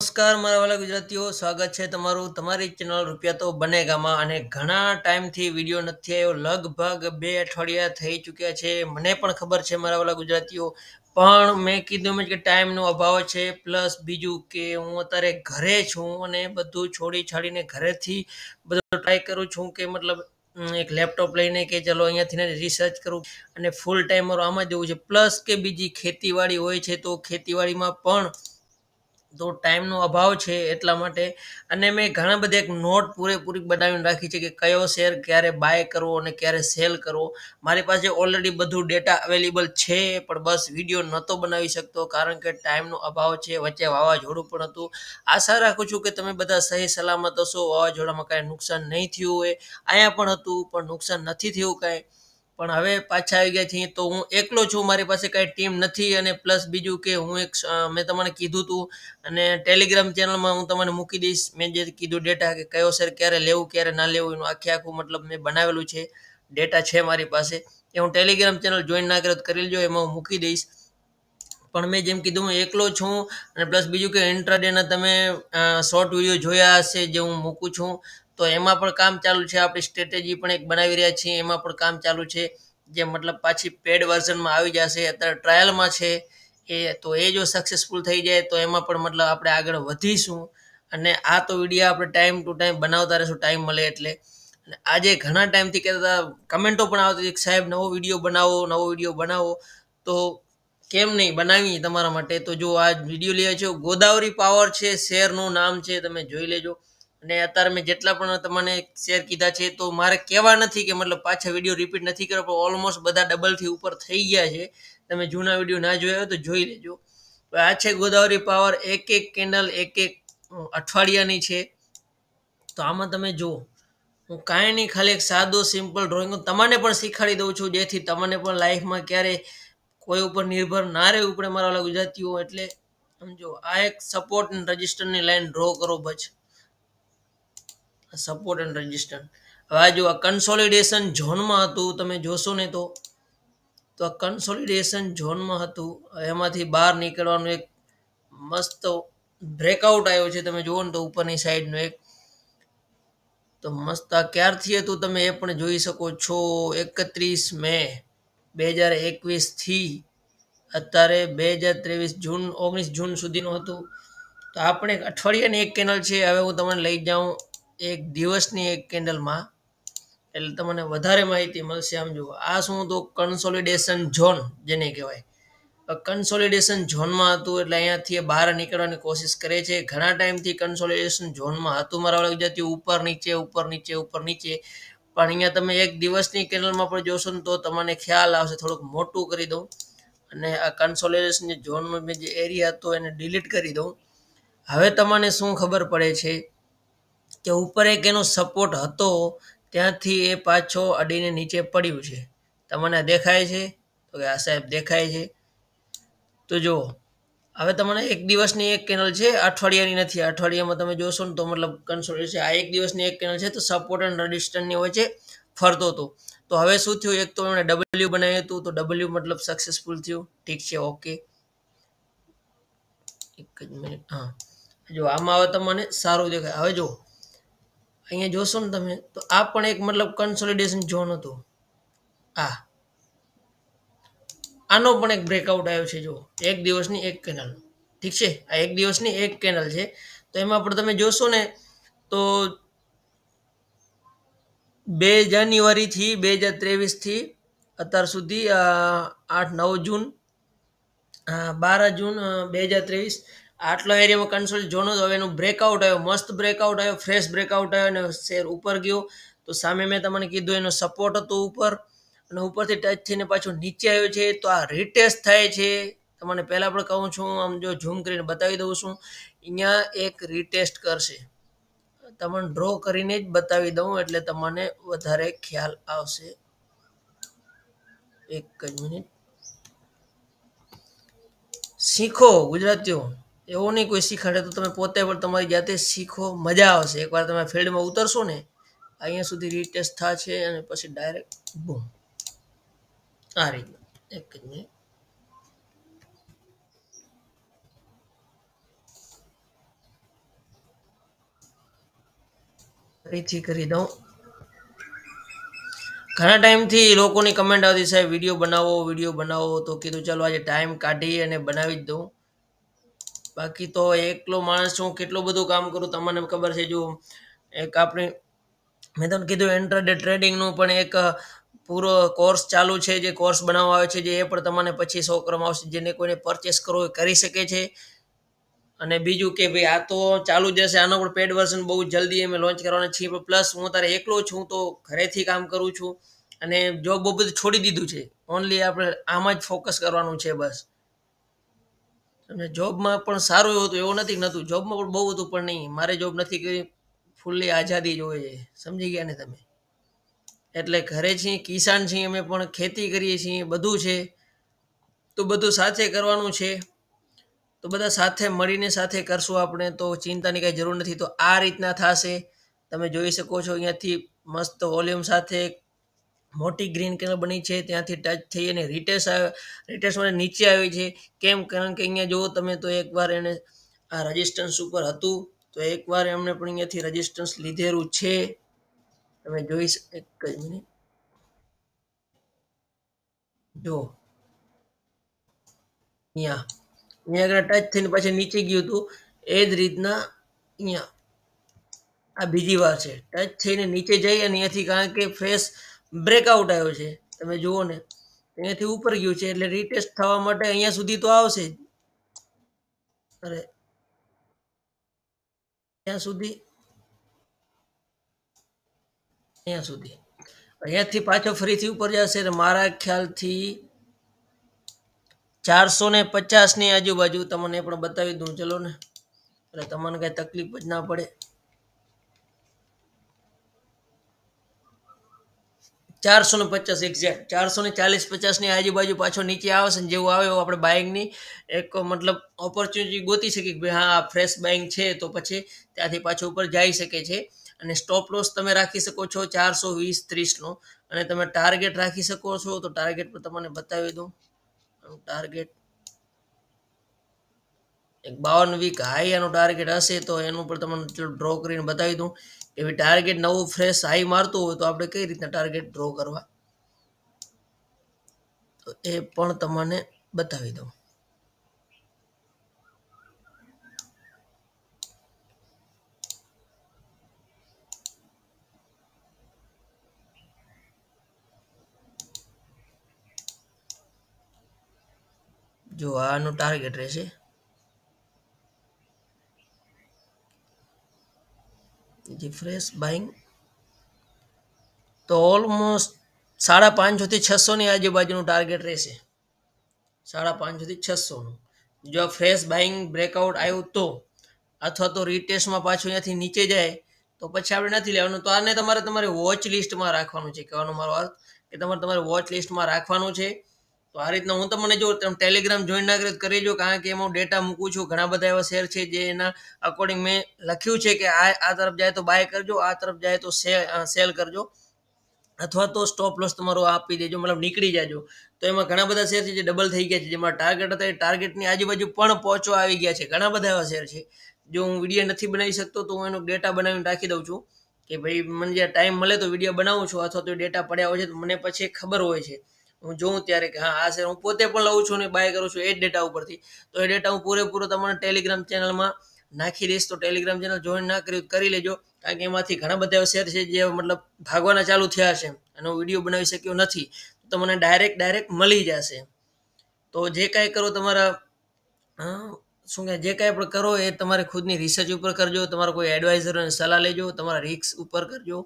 નમસ્કાર મારા વાલા ગુજરાતીઓ સ્વાગત છે તમારું તમારી ચેનલ રૂપિયા તો બનેગામાં અને ઘણા ટાઈમથી વિડીયો નથી આવ્યો લગભગ બે અઠવાડિયા થઈ ચૂક્યા છે મને પણ ખબર છે મારા વાલા ગુજરાતીઓ પણ મેં કીધું એમ કે ટાઈમનો અભાવ છે પ્લસ બીજું કે હું અત્યારે ઘરે છું અને બધું છોડી છાડીને ઘરેથી બધું ટ્રાય કરું છું કે મતલબ એક લેપટોપ લઈને કે ચલો અહીંયાથી રિસર્ચ કરું અને ફૂલ ટાઈમ મારો આમાં જવું છે પ્લસ કે બીજી ખેતીવાડી હોય છે તો ખેતીવાડીમાં પણ તો ટાઈમનો અભાવ છે એટલા માટે અને મેં ઘણા બધા એક નોટ પૂરેપૂરી બનાવીને રાખી છે કે કયો શેર ક્યારે બાય કરવો અને ક્યારે સેલ કરવો મારી પાસે ઓલરેડી બધું ડેટા અવેલેબલ છે પણ બસ વિડીયો નહોતો બનાવી શકતો કારણ કે ટાઈમનો અભાવ છે વચ્ચે વાવાઝોડું પણ હતું આશા રાખું છું કે તમે બધા સહી સલામત હશો વાવાઝોડામાં કાંઈ નુકસાન નહીં થયું હોય અહીંયા પણ હતું પણ નુકસાન નથી થયું કાંઈ પણ હવે પાછા આવી ગયા છીએ તો હું એકલો છું મારી પાસે કાંઈ ટીમ નથી અને પ્લસ બીજું કે હું એક મેં તમને કીધું હતું અને ટેલિગ્રામ ચેનલમાં હું તમને મૂકી દઈશ મેં જે કીધું ડેટા કે કયો સર ક્યારે લેવું ક્યારે ના લેવું એનું આખે આખું મતલબ મેં બનાવેલું છે ડેટા છે મારી પાસે એ હું ટેલિગ્રામ ચેનલ જોઈન ના કર્યો કરી લેજો એમાં હું મૂકી દઈશ પણ મેં જેમ કીધું હું એકલો છું અને પ્લસ બીજું કે ઇન્ટ્રાડેના તમે શોર્ટ વિડીયો જોયા હશે જે હું મૂકું છું તો એમાં પણ કામ ચાલુ છે આપણી સ્ટ્રેટેજી પણ એક બનાવી રહ્યા છીએ એમાં પણ કામ ચાલુ છે જે મતલબ પાછી પેડ વર્ઝનમાં આવી જશે અત્યારે ટ્રાયલમાં છે એ તો એ જો સક્સેસફુલ થઈ જાય તો એમાં પણ મતલબ આપણે આગળ વધીશું અને આ તો વિડીયો આપણે ટાઈમ ટુ ટાઈમ બનાવતા રહીશું ટાઈમ મળે એટલે અને આજે ઘણા ટાઈમથી કહેતા હતા કમેન્ટો પણ આવતી હતી સાહેબ નવો વિડીયો બનાવો નવો વિડીયો બનાવો તો કેમ નહીં બનાવી તમારા માટે તો જો આ વિડીયો લે છો ગોદાવરી પાવર છે શેરનું નામ છે તમે જોઈ લેજો અને અત્યારે મેં જેટલા પણ તમને શેર કીધા છે તો મારે કહેવા નથી કે મતલબ પાછા વિડીયો રિપીટ નથી કર્યો પણ ઓલમોસ્ટ બધા ડબલથી ઉપર થઈ ગયા છે તમે જૂના વિડીયો ના જોયા હોય તો જોઈ લેજો આ છે ગોદાવરી પાવર એક એક કેન્ડલ એક એક અઠવાડિયાની છે તો આમાં તમે જુઓ હું કાંઈ નહીં ખાલી એક સાદો સિમ્પલ ડ્રોઈંગ હું તમને પણ શીખવાડી દઉં છું જેથી તમને પણ લાઈફમાં ક્યારેય કોઈ ઉપર નિર્ભર ના રહેવું પડે મારા વાળા ગુજરાતીઓ એટલે સમજો આ એક સપોર્ટ એન્ડ રજિસ્ટરની લાઈન ડ્રો કરો પછી સપોર્ટ એન્ડ રજિસ્ટર હવે જો આ કન્સોલિડેશન ઝોનમાં હતું તમે જોશો ને તો તો આ કન્સોલિડેશન ઝોનમાં હતું એમાંથી બહાર નીકળવાનું એક મસ્ત બ્રેકઆઉટ આવ્યો છે તમે જુઓ ને તો ઉપરની સાઈડનું એક તો મસ્ત આ ક્યારથી હતું તમે એ પણ જોઈ શકો છો એકત્રીસ મે બે હજાર એકવીસથી અત્યારે બે હજાર ત્રેવીસ જૂન ઓગણીસ જૂન સુધીનું હતું તો આપણે અઠવાડિયાની એક કેન્ડલ છે હવે હું તમને લઈ જાઉં એક દિવસની એક કેન્ડલમાં એટલે તમને વધારે માહિતી મળશે આમ જુઓ આ શું હતું કન્સોલિડેશન ઝોન જેને કહેવાય કન્સોલિડેશન ઝોનમાં હતું એટલે અહીંયાથી બહાર નીકળવાની કોશિશ કરે છે ઘણા ટાઈમથી કન્સોલિડેશન ઝોનમાં હતું મારા વાળા વિદ્યાર્થીઓ ઉપર નીચે ઉપર નીચે ઉપર નીચે પણ અહીંયા તમે એક દિવસની કેનલમાં પણ જોશો ને તો તમને ખ્યાલ આવશે થોડુંક મોટું કરી દઉં અને આ કન્સોલેશન ઝોનનો મેં જે એરિયા હતો એને ડિલીટ કરી દઉં હવે તમને શું ખબર પડે છે કે ઉપર એક એનો સપોર્ટ હતો ત્યાંથી એ પાછો અડીને નીચે પડ્યું છે તમને દેખાય છે તો કે આ સાહેબ દેખાય છે તો જુઓ હવે તમને એક દિવસની એક કેનલ છે અઠવાડિયાની નથી અઠવાડિયામાં તમે જોશો ને તો મતલબ કન્સોલ છે આ એક દિવસની એક કેનલ છે તો સપોર્ટ એન્ડ રડિસ્ટન્સની હોય ફરતો હતો તો હવે શું થયું એક તો એમણે ડબલ્યુ બનાવ્યું હતું તો ડબલ્યુ મતલબ સક્સેસફુલ થયું ઠીક છે ઓકે એક જ મિનિટ હા જો આમાં હવે તમને સારું દેખાય હવે જો અહીંયા જોશો ને તમે તો આ પણ એક મતલબ કન્સોલિડેશન ઝોન હતું આ આનો પણ એક બ્રેકઆઉટ આવ્યો છે જો એક દિવસની એક કેનલ ઠીક છે આ એક દિવસની એક કેનલ છે તો એમાં પણ તમે જોશો ને તો બે જાન્યુઆરીથી બે હજાર ત્રેવીસથી અત્યાર સુધી આઠ નવ જૂન બાર જૂન બે હજાર ત્રેવીસ આટલો એરિયામાં કન્સલ્ટ જોનો તો હવે એનો બ્રેકઆઉટ આવ્યો મસ્ત બ્રેકઆઉટ આવ્યો ફ્રેશ બ્રેકઆઉટ આવ્યો અને શેર ઉપર ગયો તો સામે મેં તમને કીધું એનો સપોર્ટ હતો ઉપર અને ઉપરથી ટચ થઈને પાછું નીચે આવ્યો છે તો આ રિટેસ્ટ થાય છે તમને પહેલાં પણ કહું છું આમ જો ઝૂમ કરીને બતાવી દઉં છું અહીંયા એક રિટેસ્ટ કરશે તમને ડ્રો કરીને જ બતાવી દઉં એટલે તમને વધારે ખ્યાલ આવશે એક જ મિનિટ શીખો ગુજરાતીઓ એવું નહીં કોઈ શીખાડે તો તમે પોતે પણ તમારી જાતે શીખો મજા આવશે એકવાર તમે ફિલ્ડમાં ઉતરશો ને અહીંયા સુધી રિટેસ્ટ થાય છે અને પછી ડાયરેક્ટ બૂમ આ રીતનું એક જ મિનિટ ફરીથી કરી દઉં ઘણા ટાઈમથી લોકોની કમેન્ટ આવતી સાહેબ વિડીયો બનાવો વિડીયો બનાવો તો કીધું ચાલો આજે ટાઈમ કાઢી અને બનાવી જ દઉં બાકી તો એકલો માણસ હું કેટલું બધું કામ કરું તમને ખબર છે જો એક આપણે મેં તમને કીધું ઇન્ટરડે ટ્રેડિંગનું પણ એક પૂરો કોર્સ ચાલુ છે જે કોર્સ બનાવવા આવે છે જે એ પણ તમને પછી શો કરવામાં આવશે જેને કોઈને પરચેસ કરવો એ કરી શકે છે અને બીજું કે ભાઈ આ તો ચાલુ જશે આનો પણ પેડ વર્ઝન બહુ જલ્દી અમે લોન્ચ કરવાના છીએ પણ પ્લસ હું તારે એકલો છું તો ઘરેથી કામ કરું છું અને જોબ બહુ બધું છોડી દીધું છે ઓનલી આપણે આમાં જ ફોકસ કરવાનું છે બસ અને જોબમાં પણ સારું એવું હતું એવું નથી નહોતું જોબમાં પણ બહુ હતું પણ નહીં મારે જોબ નથી કરી ફૂલ્લી આઝાદી જોઈએ સમજી ગયા ને તમે એટલે ઘરે છીએ કિસાન છીએ અમે પણ ખેતી કરીએ છીએ બધું છે તો બધું સાથે કરવાનું છે તો બધા સાથે મળીને સાથે કરશું આપણે તો ચિંતાની કાંઈ જરૂર નથી તો આ રીતના થશે તમે જોઈ શકો છો અહીંયાથી મસ્ત વોલ્યુમ સાથે મોટી ગ્રીન કલર બની છે ત્યાંથી ટચ થઈ અને રિટેસ રિટેસ મને નીચે આવી છે કેમ કારણ કે અહીંયા જુઓ તમે તો એકવાર એને આ રજિસ્ટન્સ ઉપર હતું તો એકવાર એમને પણ અહીંયાથી રજિસ્ટન્સ લીધેલું છે તમે જોઈ એક જ મિનિટ જો અહીંયા અહીંયા આગળ ટચ થઈને પછી નીચે ગયું હતું એ જ રીતના અહીંયા આ બીજી વાર છે ટચ થઈને નીચે જઈ અને અહીંયાથી કારણ કે ફેસ બ્રેકઆઉટ આવ્યો છે તમે જુઓ ને અહીંયાથી ઉપર ગયું છે એટલે રિટેસ્ટ થવા માટે અહીંયા સુધી તો આવશે જ અરે ત્યાં સુધી અયા સુધી અયા થી પાછો ફરી થી ઉપર જશે ને મારા ખ્યાલ થી 450 ની આજુબાજુ તમને પણ બતાવી દઉં ચલો ને એટલે તમને કઈ તકલીફ ન પડે 450 એક્ઝેક્ટ 440 50 ની આજુબાજુ પાછો નીચે આવે છે ને જેવો આવે એ આપણે બાયંગ ની એક મતલબ ઓપોર્ચ્યુનિટી ગોતી શકે કે હા ફ્રેશ બાયંગ છે તો પછી ત્યાં થી પાછો ઉપર જઈ શકે છે અને સ્ટોપ લોસ તમે રાખી શકો છો ચારસો વીસ ત્રીસનો અને તમે ટાર્ગેટ રાખી શકો છો તો ટાર્ગેટ પર તમને બતાવી દઉં ટાર્ગેટ એક બાવન વીક હાઈ એનો ટાર્ગેટ હશે તો એનું પણ તમને ડ્રો કરીને બતાવી દઉં એવી ટાર્ગેટ નવું ફ્રેશ હાઈ મારતું હોય તો આપણે કઈ રીતના ટાર્ગેટ ડ્રો કરવા તો એ પણ તમને બતાવી દઉં જો આનું ટાર્ગેટ રહેશે જે ફ્રેશ બાઇંગ તો ઓલમોસ્ટ સાડા પાંચસોથી છસોની આજુબાજુનું ટાર્ગેટ રહેશે સાડા પાંચસોથી છસોનું જો ફ્રેશ બાઇંગ બ્રેકઆઉટ આવ્યું તો અથવા તો રિટેસ્ટમાં પાછું અહીંયાથી નીચે જાય તો પછી આપણે નથી લેવાનું તો આને તમારે તમારે વોચ લિસ્ટમાં રાખવાનું છે કહેવાનો મારો અર્થ કે તમારે તમારે વોચ લિસ્ટમાં રાખવાનું છે તો આ રીતના હું તમને જો તમે ટેલિગ્રામ જોઈન ના કરી કરી લો કારણ કે એમાં ડેટા મૂકું છું ઘણા બધા એવા શેર છે જે એના અકોર્ડિંગ મેં લખ્યું છે કે આ આ તરફ જાય તો બાય કરજો આ તરફ જાય તો સેલ કરજો અથવા તો સ્ટોપ લોસ તમારો આપી દેજો મતલબ નીકળી જાજો તો એમાં ઘણા બધા શેર છે જે ડબલ થઈ ગયા છે જેમાં ટાર્ગેટ હતા એ ટાર્ગેટની આજુબાજુ પણ પહોંચવા આવી ગયા છે ઘણા બધા એવા શેર છે જો હું વિડીયો નથી બનાવી શકતો તો હું એનો ડેટા બનાવીને રાખી દઉં છું કે ભાઈ મને જ્યાં ટાઈમ મળે તો વિડીયો બનાવું છું અથવા તો ડેટા પડ્યા હોય છે તો મને પછી ખબર હોય છે હું જોઉં ત્યારે કે હા આ શેર હું પોતે પણ લઉં છું ને બાય કરું છું એ જ ડેટા ઉપરથી તો એ ડેટા હું પૂરેપૂરો તમારા ટેલિગ્રામ ચેનલમાં નાખી દઈશ તો ટેલિગ્રામ ચેનલ જોઈન ના કર્યું કરી લેજો કારણ કે એમાંથી ઘણા બધા શેર છે જે મતલબ ભાગવાના ચાલુ થયા છે અને હું વિડીયો બનાવી શક્યો નથી તો મને ડાયરેક્ટ ડાયરેક્ટ મળી જશે તો જે કાંઈ કરો તમારા શું કહે જે કાંઈ પણ કરો એ તમારે ખુદની રિસર્ચ ઉપર કરજો તમારા કોઈ એડવાઇઝર અને સલાહ લેજો તમારા રિક્સ ઉપર કરજો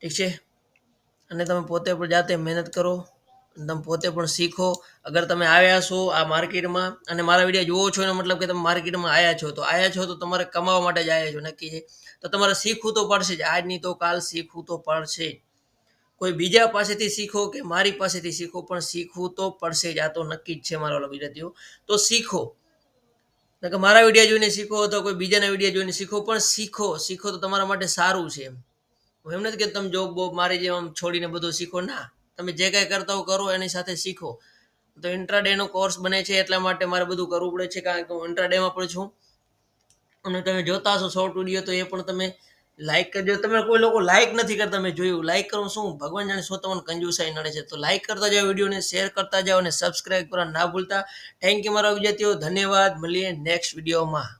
ઠીક છે અને તમે પોતે પણ જાતે મહેનત કરો તમે પોતે પણ શીખો અગર તમે આવ્યા છો આ માર્કેટમાં અને મારા વિડીયો જોવો છો એનો મતલબ કે તમે માર્કેટમાં આવ્યા છો તો આવ્યા છો તો તમારે કમાવા માટે જ આવ્યા છો નક્કી છે તો તમારે શીખવું તો પડશે જ આજની તો કાલ શીખવું તો પડશે જ કોઈ બીજા પાસેથી શીખો કે મારી પાસેથી શીખો પણ શીખવું તો પડશે જ આ તો નક્કી જ છે મારા વિદ્યાર્થીઓ તો શીખો કે મારા વિડીયો જોઈને શીખો તો કોઈ બીજાના વિડીયો જોઈને શીખો પણ શીખો શીખો તો તમારા માટે સારું છે એમ હું એમ નથી કે તમે જોબ બોબ મારી જેમ છોડીને બધું શીખો ના તમે જે કાંઈ કરતા હો કરો એની સાથે શીખો તો ઇન્ટ્રાડેનો કોર્સ બને છે એટલા માટે મારે બધું કરવું પડે છે કારણ કે હું ઇન્ટ્રાડેમાં પણ છું અને તમે જોતા હશો શોર્ટ વિડીયો તો એ પણ તમે લાઇક કરજો તમે કોઈ લોકો લાઇક નથી કરતા મેં જોયું લાઇક કરો શું ભગવાન જાણે શું તમને કંજુસાઈ નડે છે તો લાઇક કરતા જાઓ વિડીયોને શેર કરતા જાઓ અને સબસ્ક્રાઇબ કરવા ના ભૂલતા થેન્ક યુ મારા વિદ્યાર્થીઓ ધન્યવાદ મળીએ નેક્સ્ટ વિડીયોમાં